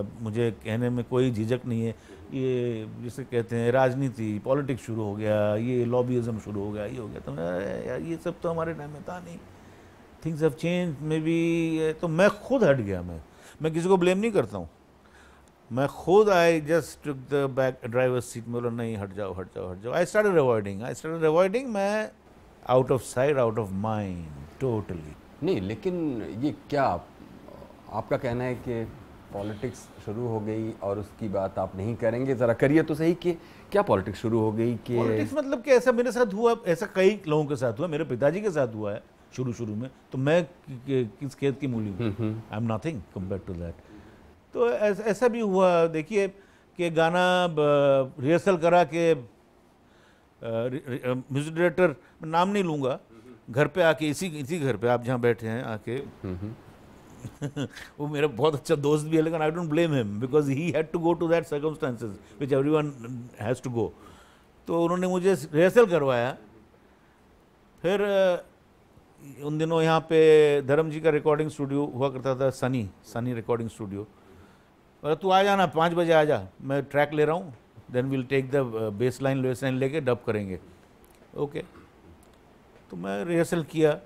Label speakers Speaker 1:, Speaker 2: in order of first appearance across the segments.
Speaker 1: मुझे कहने में कोई झिझक नहीं है ये जिसे कहते हैं राजनीति पॉलिटिक्स शुरू हो गया ये लॉबीज़म शुरू हो गया ये हो गया तो यार ये सब तो हमारे टाइम में था नहीं things have change may be तो मैं खुद हट गया मैं मैं किसी को ब्लेम नहीं करता हूँ मैं खुद I just took the back driver seat में बोला नहीं हट जाओ हट जाओ हट जाओ I start avoiding I start avoiding मैं out of side out of mind totally
Speaker 2: नहीं लेकिन ये क्या आपका कहना है कि पॉलिटिक्स शुरू हो गई और उसकी बात आप नहीं करेंगे ज़रा करिए तो सही कि क्या पॉलिटिक्स शुरू हो गई कि पॉलिटिक्स मतलब कि ऐसा मेरे साथ हुआ ऐसा कई लोगों के साथ हुआ मेरे पिताजी के साथ हुआ है शुरू शुरू में
Speaker 1: तो मैं किस खेत की मूली हूँ I am nothing compare to that तो ऐसा भी हुआ देखिए कि गाना रिहर्सल करा के म्यूजिक डायरेक्टर नाम नहीं लूँगा घर पे आके इसी इसी घर पे आप जहाँ बैठे हैं आके हम्म, हम्म। वो मेरा बहुत अच्छा दोस्त भी है लेकिन I don't blame him because he had to go to that circumstances which everyone has to go तो उन्होंने मुझे रिहर्सल करवाया फिर उन दिनों यहाँ पे धर्म जी का रिकॉर्डिंग स्टूडियो हुआ करता था सनी सनी रिकॉर्डिंग स्टूडियो अरे तू आ जाना पाँच बजे आ जा मैं ट्रैक ले रहा हूँ then will take the base line base line लेके डब करेंगे ओके okay. तो मैं रिहर्सल किया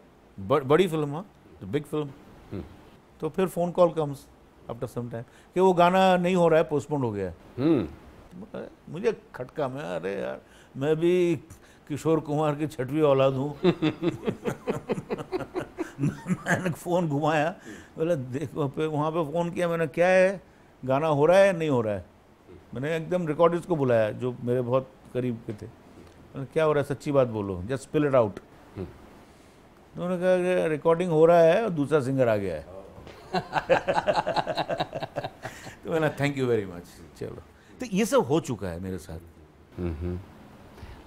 Speaker 1: बड़ी फिल्म हाँ बिग फिल्म तो फिर phone call comes after some time कि वो गाना नहीं हो रहा है पोस्टपोन हो गया है हम्म। तो मुझे खटका मैं अरे यार मैं भी किशोर कुमार की छठवीं औलाद हूँ मैंने फ़ोन घुमाया बोले देखो पे वहाँ पे फ़ोन किया मैंने क्या है गाना हो रहा है नहीं हो रहा है मैंने एकदम रिकॉर्डिस्ट को बुलाया जो मेरे बहुत करीब के थे मैंने क्या हो रहा है सच्ची बात बोलो जस्ट स्पिल इट आउट उन्होंने कहा रिकॉर्डिंग हो रहा है और दूसरा सिंगर आ गया है तो मैंने थैंक यू वेरी मच चलो तो
Speaker 2: ये सब हो चुका है मेरे साथ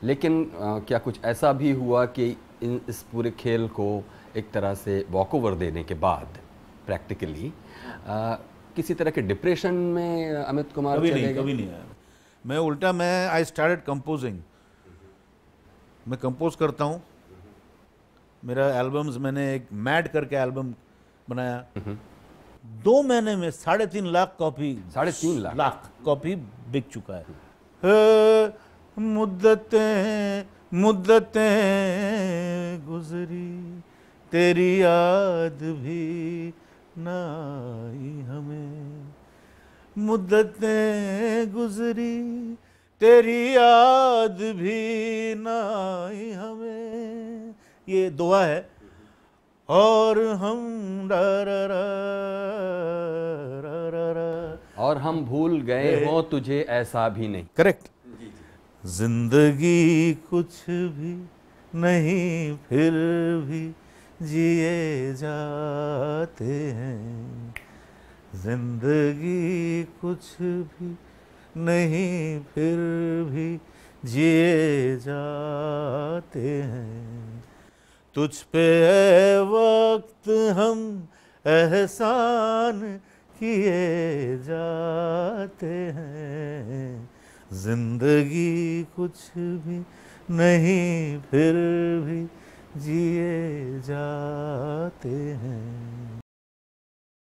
Speaker 2: लेकिन आ, क्या कुछ ऐसा भी हुआ कि इन इस पूरे खेल को एक तरह से वॉकओवर देने के बाद प्रैक्टिकली किसी तरह के डिप्रेशन में अमित कुमार कभी नहीं कभी नहीं आया मैं उल्टा मैं आई स्टार्टेड कंपोजिंग
Speaker 1: मैं कंपोज करता हूँ मेरा एल्बम्स मैंने एक मैड करके एल्बम बनाया हम्म। दो महीने में साढ़े तीन लाख कॉपी साढ़े तीन लाख लाख कॉपी बिक चुका है हम्म। मुद्दतें मुद्दतें गुजरी तेरी याद भी नाई हमें मुद्दतें गुजरी तेरी याद भी नाई हमें ये दुआ है
Speaker 2: और हम डर और हम भूल गए हो तुझे ऐसा भी नहीं
Speaker 1: करेक्ट जिंदगी कुछ भी नहीं फिर भी जिए जाते हैं जिंदगी कुछ भी नहीं फिर भी जिए जाते हैं तुझ पे वक्त हम एहसान किए जाते हैं जिंदगी कुछ भी नहीं फिर भी जिए जाते हैं